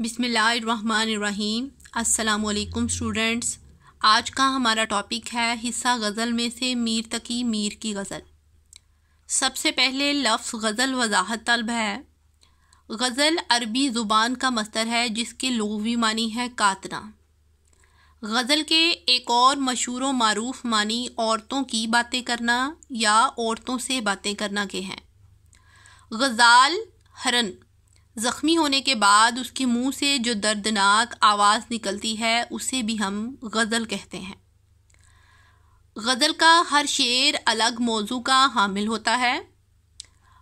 बिसमीम् अल्लाम स्टूडेंट्स आज का हमारा टॉपिक है हिस्सा गज़ल में से मीर तकी मीर की गज़ल सबसे पहले लफ्ज़ गज़ल वजाहत तलब है गज़ल अरबी ज़ुबान का मस्तर है जिसके लघवी मानी है कातना गज़ल के एक और मशहूर व मरूफ मानी औरतों की बातें करना या औरतों से बातें करना के हैं गज़ाल हरन ज़ख्मी होने के बाद उसके मुंह से जो दर्दनाक आवाज़ निकलती है उसे भी हम गज़ल कहते हैं गज़ल का हर शेर अलग मौजू का हामिल होता है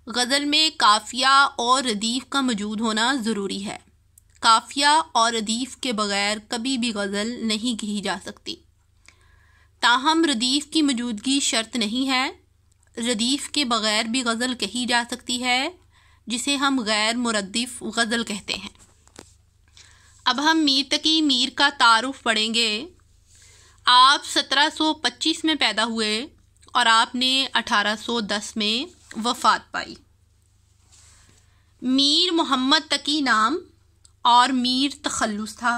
गज़ल में काफिया और रदीफ़ का मौजूद होना ज़रूरी है काफिया और रदीफ़ के बग़ैर कभी भी गज़ल नहीं कही जा सकती ताहम रदीफ़ की मौजूदगी शर्त नहीं है रदीफ़ के बग़ैर भी गज़ल कही जा सकती है जिसे हम गैर मुरदफ़ गज़ल कहते हैं अब हम मीर तकी मीर का तारफ़ पढ़ेंगे आप 1725 में पैदा हुए और आपने 1810 में वफात पाई मीर मोहम्मद तकी नाम और मीर तखलुस था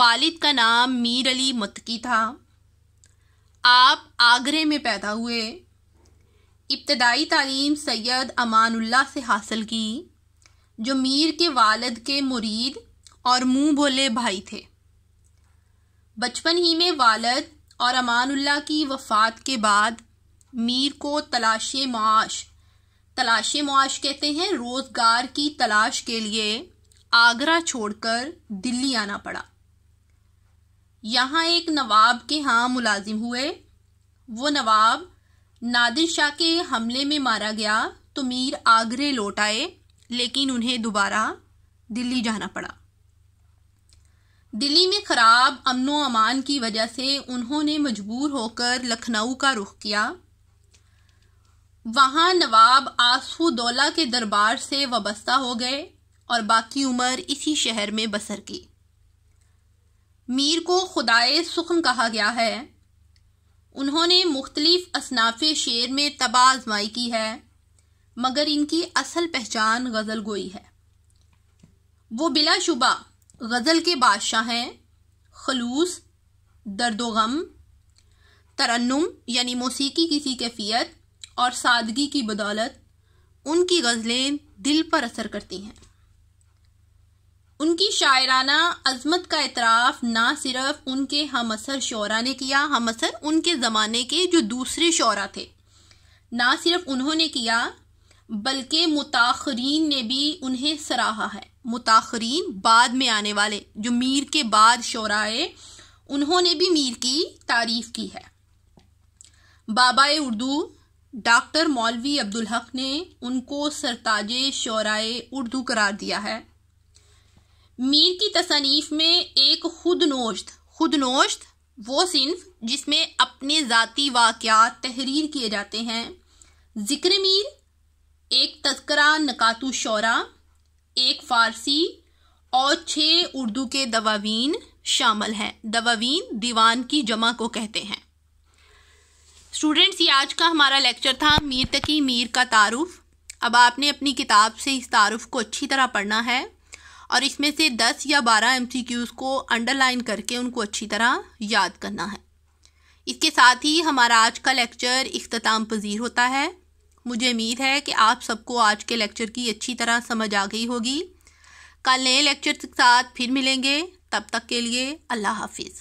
वालिद का नाम मीर अली मतकी था आप आगरे में पैदा हुए इब्तदाई तालीम सैयद अमानुल्ला से हासिल की जो मीर के वालद के मुरीद और मुंह बोले भाई थे बचपन ही में वालद और अमानुल्ला की वफात के बाद मीर को तलाश मुआश तलाश मुआश कहते हैं रोज़गार की तलाश के लिए आगरा छोड़कर दिल्ली आना पड़ा यहाँ एक नवाब के यहाँ मुलाजिम हुए वो नवाब नादिर शाह के हमले में मारा गया तो मीर आगरे लौट आए लेकिन उन्हें दोबारा दिल्ली जाना पड़ा दिल्ली में खराब अमनो अमान की वजह से उन्होंने मजबूर होकर लखनऊ का रुख किया वहां नवाब आसफुदौला के दरबार से वाबस्ता हो गए और बाकी उम्र इसी शहर में बसर की मीर को खुदाए सुखन कहा गया है उन्होंने मुख्तलिफ असनाफ शेर में तबाजमाई की है मगर इनकी असल पहचान गज़ल गोई है वो बिला शुबा गज़ल के बादशाह हैं खलूस दर्द गम तरन्नुम यानी मौसीकी किसी कैफियत और सादगी की बदौलत उनकी गज़लें दिल पर असर करती हैं उनकी शायराना अजमत का इतराफ ना सिर्फ उनके हम असर शौरा ने किया हम असर उनके ज़माने के जो दूसरे शौरा थे ना सिर्फ उन्होंने किया बल्कि मुताखरीन ने भी उन्हें सराहा है मुताखरीन बाद में आने वाले जो मीर के बाद शौराए उन्होंने भी मीर की तारीफ की है बाबा उर्दू डॉक्टर मौलवी अब्दुल हक ने उनको सरताज शौराए उर्दू करार दिया है मीर की तसनीफ में एक खुद नोश्त खुद नोश्त वो सिंफ जिसमें अपने ज़ाती वाक़ तहरीर किए जाते हैं जिक्र मीर एक तस्करा नकातु शौरा एक फ़ारसी और छः उर्दू के दवावीन शामिल हैं दवावीन दीवान की जमा को कहते हैं स्टूडेंट्स ये आज का हमारा लेक्चर था मीर तकी मीर का तारुफ अब आपने अपनी किताब से इस तारुफ को अच्छी तरह पढ़ना है और इसमें से दस या बारह एम को अंडरलाइन करके उनको अच्छी तरह याद करना है इसके साथ ही हमारा आज का लेक्चर इख्ताम पजीर होता है मुझे उम्मीद है कि आप सबको आज के लेक्चर की अच्छी तरह समझ आ गई होगी कल नए लेक्चर के साथ फिर मिलेंगे तब तक के लिए अल्लाह हाफिज़